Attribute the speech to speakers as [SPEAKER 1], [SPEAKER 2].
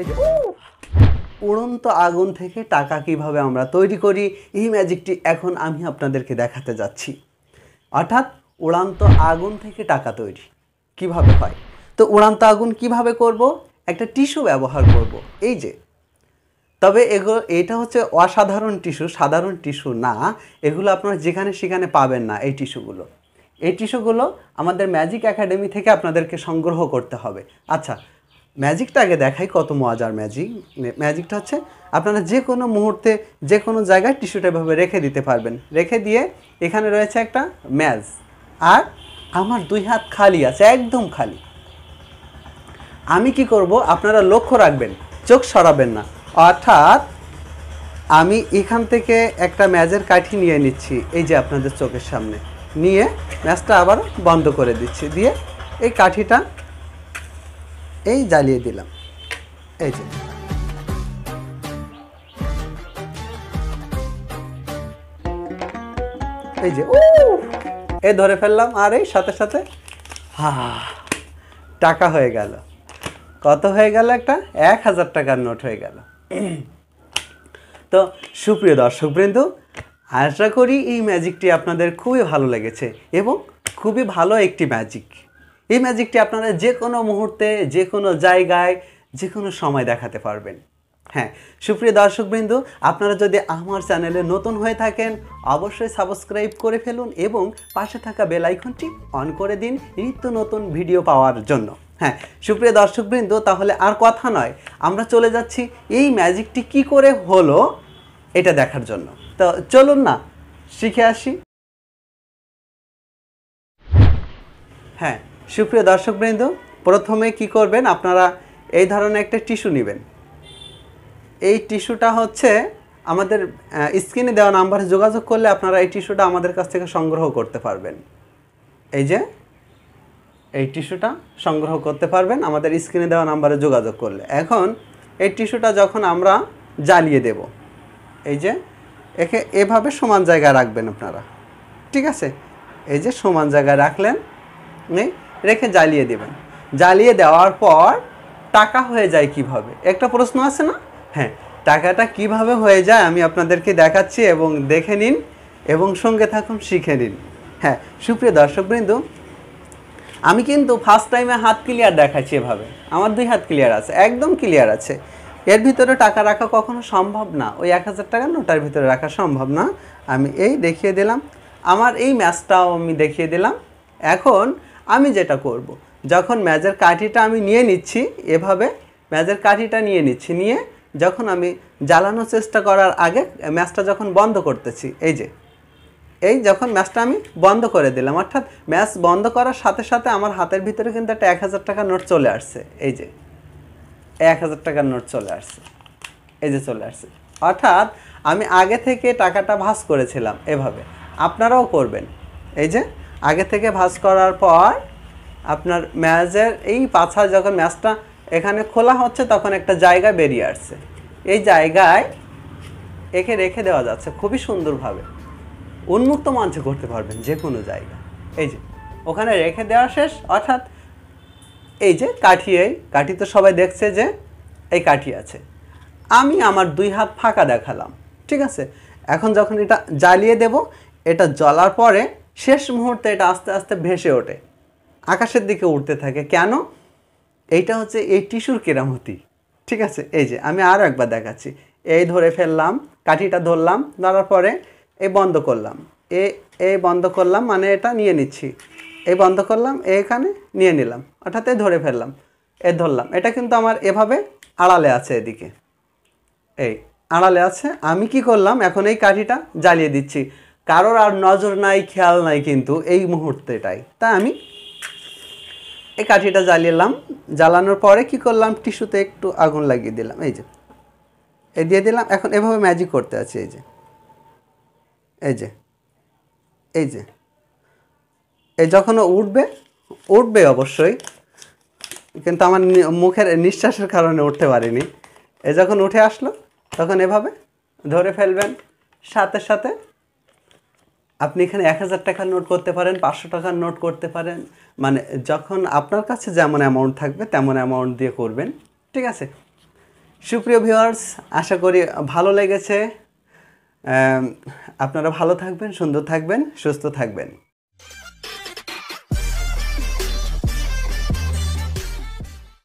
[SPEAKER 1] এই যে উড়ন্ত আগুন থেকে টাকা কিভাবে আমরা তৈরি করি এই ম্যাজিকটি এখন আমি আপনাদেরকে দেখাতে যাচ্ছি অর্থাৎ উড়ান্ত আগুন থেকে টাকা তৈরি কিভাবে হয় তো উড়ান্ত আগুন কিভাবে করব একটা টিস্যু ব্যবহার করব এই যে তবে এগুলো এটা হচ্ছে অসাধারণ টিস্যু সাধারণ টিস্যু না এগুলো আপনারা যেখানে সেখানে পাবেন না এই টিস্যুগুলো এই টিস্যুগুলো আমাদের ম্যাজিক একাডেমি থেকে আপনাদেরকে সংগ্রহ করতে হবে আচ্ছা ম্যাজিকটা আগে দেখাই কত মজার ম্যাজিক ম্যাজিকটা হচ্ছে আপনারা যে কোনো মুহূর্তে যে কোনো জায়গায় টিস্যুটা এভাবে রেখে দিতে পারবেন রেখে দিয়ে এখানে রয়েছে একটা ম্যাজ আর আমার দুই হাত খালি আছে একদম খালি আমি কি করব আপনারা লক্ষ্য রাখবেন চোখ সরাবেন না অর্থাৎ আমি এখান থেকে একটা ম্যাজের কাঠি নিয়ে নিচ্ছি এই যে আপনাদের চোখের সামনে নিয়ে ম্যাচটা আবার বন্ধ করে দিচ্ছি দিয়ে এই কাঠিটা এই জ্বালিয়ে দিলাম এই যে এই যে এ ধরে ফেললাম আর এই সাথে সাথে হা টাকা হয়ে গেল কত হয়ে গেল একটা এক হাজার টাকার নোট হয়ে গেল তো সুপ্রিয় দর্শকবৃন্দ আশা করি এই ম্যাজিকটি আপনাদের খুবই ভালো লেগেছে এবং খুবই ভালো একটি ম্যাজিক এই ম্যাজিকটি আপনারা যে কোনো মুহূর্তে যে কোনো জায়গায় যে কোনো সময় দেখাতে পারবেন হ্যাঁ সুপ্রিয় দর্শকবৃন্দ আপনারা যদি আমার চ্যানেলে নতুন হয়ে থাকেন অবশ্যই সাবস্ক্রাইব করে ফেলুন এবং পাশে থাকা বেল আইকনটি অন করে দিন নিত্য নতুন ভিডিও পাওয়ার জন্য হ্যাঁ সুপ্রিয় দর্শকবৃন্দ তাহলে আর কথা নয় আমরা চলে যাচ্ছি এই ম্যাজিকটি কি করে হলো এটা দেখার জন্য তো চলুন না শিখে আসি হ্যাঁ সুপ্রিয় দর্শকবৃন্দ প্রথমে কি করবেন আপনারা এই ধরনের একটা টিস্যু নেবেন এই টিস্যুটা হচ্ছে আমাদের স্ক্রিনে দেওয়া নাম্বারে যোগাযোগ করলে আপনারা এই টিস্যুটা আমাদের কাছ থেকে সংগ্রহ করতে পারবেন এই যে এই টিস্যুটা সংগ্রহ করতে পারবেন আমাদের স্ক্রিনে দেওয়া নাম্বারে যোগাযোগ করলে এখন এই টিস্যুটা যখন আমরা জ্বালিয়ে দেব এই যে একে এভাবে সমান জায়গায় রাখবেন আপনারা ঠিক আছে এই যে সমান জায়গায় রাখলেন রেখে জ্বালিয়ে দেবেন জ্বালিয়ে দেওয়ার পর টাকা হয়ে যায় কিভাবে একটা প্রশ্ন আছে না হ্যাঁ টাকাটা কিভাবে হয়ে যায় আমি আপনাদেরকে দেখাচ্ছি এবং দেখে নিন এবং সঙ্গে থাকুন শিখে নিন হ্যাঁ সুপ্রিয় দর্শকবৃন্দ আমি কিন্তু ফার্স্ট টাইমে হাত ক্লিয়ার দেখাচ্ছি এভাবে আমার দুই হাত ক্লিয়ার আছে একদম ক্লিয়ার আছে এর ভিতরে টাকা রাখা কখনো সম্ভব না ওই এক হাজার টাকা নোটার ভিতরে রাখা সম্ভব না আমি এই দেখিয়ে দিলাম আমার এই ম্যাচটাও আমি দেখিয়ে দিলাম এখন আমি যেটা করব। যখন ম্যাজের কাঠিটা আমি নিয়ে নিচ্ছি এভাবে ম্যাজের কাঠিটা নিয়ে নিচ্ছি নিয়ে যখন আমি জ্বালানোর চেষ্টা করার আগে ম্যাচটা যখন বন্ধ করতেছি এই যে এই যখন ম্যাচটা আমি বন্ধ করে দিলাম অর্থাৎ ম্যাচ বন্ধ করার সাথে সাথে আমার হাতের ভিতরে কিন্তু একটা এক হাজার টাকার নোট চলে আসছে এই যে এক হাজার টাকার নোট চলে আসছে এই যে চলে আসছে অর্থাৎ আমি আগে থেকে টাকাটা ভাস করেছিলাম এভাবে আপনারাও করবেন এই যে আগে থেকে ভাঁজ করার পর আপনার ম্যাজের এই পাছা যখন ম্যাচটা এখানে খোলা হচ্ছে তখন একটা জায়গা বেরিয়ে আসছে এই জায়গায় একে রেখে দেওয়া যাচ্ছে খুবই সুন্দরভাবে উন্মুক্ত মঞ্চে করতে পারবেন যে কোনো জায়গা এই যে ওখানে রেখে দেওয়া শেষ অর্থাৎ এই যে কাঠি এই কাঠি তো সবাই দেখছে যে এই কাঠি আছে আমি আমার দুই হাত ফাঁকা দেখালাম ঠিক আছে এখন যখন এটা জ্বালিয়ে দেব এটা জ্বলার পরে শেষ মুহূর্তে এটা আস্তে আস্তে ভেসে ওঠে আকাশের দিকে উঠতে থাকে কেন এইটা হচ্ছে এই টিস্যুর কেরামতি ঠিক আছে এই যে আমি আরও একবার দেখাচ্ছি এই ধরে ফেললাম কাঠিটা ধরলাম ধরার পরে এই বন্ধ করলাম এ এই বন্ধ করলাম মানে এটা নিয়ে নিচ্ছি এই বন্ধ করলাম এখানে নিয়ে নিলাম অর্থাৎ এই ধরে ফেললাম এ ধরলাম এটা কিন্তু আমার এভাবে আড়ালে আছে এদিকে এই আড়ালে আছে আমি কি করলাম এখন এই কাঠিটা জ্বালিয়ে দিচ্ছি কারোর আর নজর নাই খেয়াল নাই কিন্তু এই মুহূর্তেটাই তা আমি এই কাঠিটা জ্বালিয়েলাম জ্বালানোর পরে কি করলাম টিস্যুতে একটু আগুন লাগিয়ে দিলাম এই যে এ দিয়ে দিলাম এখন এভাবে ম্যাজিক করতে আছে এই যে এই যে এই যে এই যখন উঠবে উঠবে অবশ্যই কিন্তু আমার মুখের নিঃশ্বাসের কারণে উঠতে পারিনি এ যখন উঠে আসলো তখন এভাবে ধরে ফেলবেন সাথে সাথে আপনি এখানে এক হাজার টাকার নোট করতে পারেন পাঁচশো টাকার নোট করতে পারেন মানে যখন আপনার কাছে যেমন অ্যামাউন্ট থাকবে তেমন অ্যামাউন্ট দিয়ে করবেন ঠিক আছে সুপ্রিয় ভিওয়ার্স আশা করি ভালো লেগেছে আপনারা ভালো থাকবেন সুন্দর থাকবেন সুস্থ থাকবেন